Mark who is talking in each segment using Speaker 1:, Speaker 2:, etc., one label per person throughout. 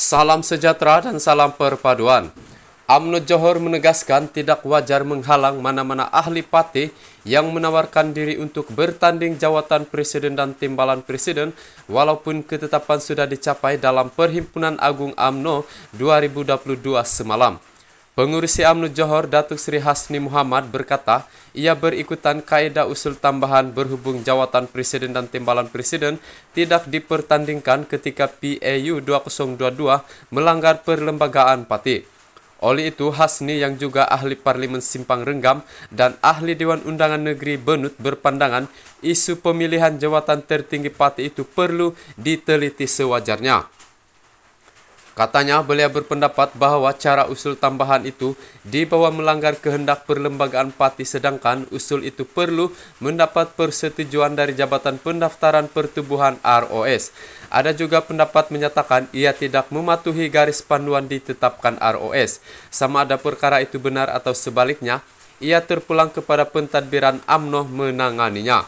Speaker 1: Salam sejahtera dan salam perpaduan. UMNO Johor menegaskan tidak wajar menghalang mana-mana ahli parti yang menawarkan diri untuk bertanding jawatan presiden dan timbalan presiden walaupun ketetapan sudah dicapai dalam Perhimpunan Agung UMNO 2022 semalam. Pengurus Amnu Johor Datuk Sri Hasni Muhammad berkata, ia berikutan kaedah usul tambahan berhubung jawatan presiden dan timbalan presiden tidak dipertandingkan ketika PAU 2022 melanggar perlembagaan parti. Oleh itu, Hasni yang juga ahli parlimen Simpang Renggam dan ahli Dewan Undangan Negeri Benut berpandangan isu pemilihan jawatan tertinggi parti itu perlu diteliti sewajarnya. Katanya beliau berpendapat bahawa cara usul tambahan itu dibawa melanggar kehendak perlembagaan parti sedangkan usul itu perlu mendapat persetujuan dari Jabatan Pendaftaran Pertubuhan ROS. Ada juga pendapat menyatakan ia tidak mematuhi garis panduan ditetapkan ROS. Sama ada perkara itu benar atau sebaliknya, ia terpulang kepada pentadbiran AMNO menanganinya.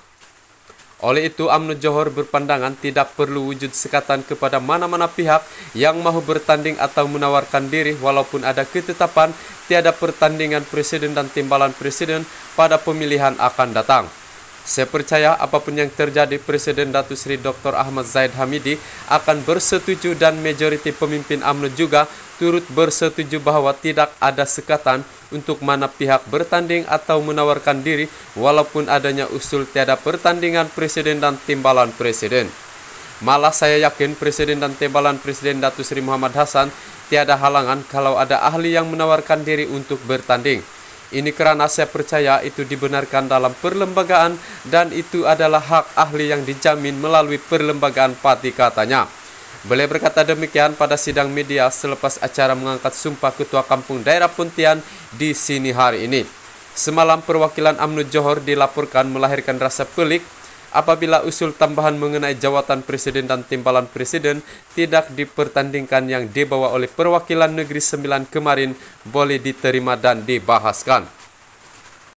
Speaker 1: Oleh itu, UMNO Johor berpandangan tidak perlu wujud sekatan kepada mana-mana pihak yang mahu bertanding atau menawarkan diri walaupun ada ketetapan tiada pertandingan presiden dan timbalan presiden pada pemilihan akan datang. Saya percaya apapun yang terjadi Presiden Datu Seri Dr. Ahmad Zaid Hamidi akan bersetuju dan majoriti pemimpin UMNO juga turut bersetuju bahwa tidak ada sekatan untuk mana pihak bertanding atau menawarkan diri walaupun adanya usul tiada pertandingan presiden dan timbalan presiden. Malah saya yakin presiden dan timbalan presiden Datu Seri Muhammad Hasan tiada halangan kalau ada ahli yang menawarkan diri untuk bertanding. Ini kerana saya percaya itu dibenarkan dalam perlembagaan dan itu adalah hak ahli yang dijamin melalui perlembagaan parti katanya. Beliau berkata demikian pada sidang media selepas acara mengangkat sumpah Ketua Kampung Daerah Pontian di sini hari ini. Semalam perwakilan UMNO Johor dilaporkan melahirkan rasa pelik apabila usul tambahan mengenai jawatan presiden dan timbalan presiden tidak dipertandingkan yang dibawa oleh perwakilan negeri 9 kemarin boleh diterima dan dibahaskan.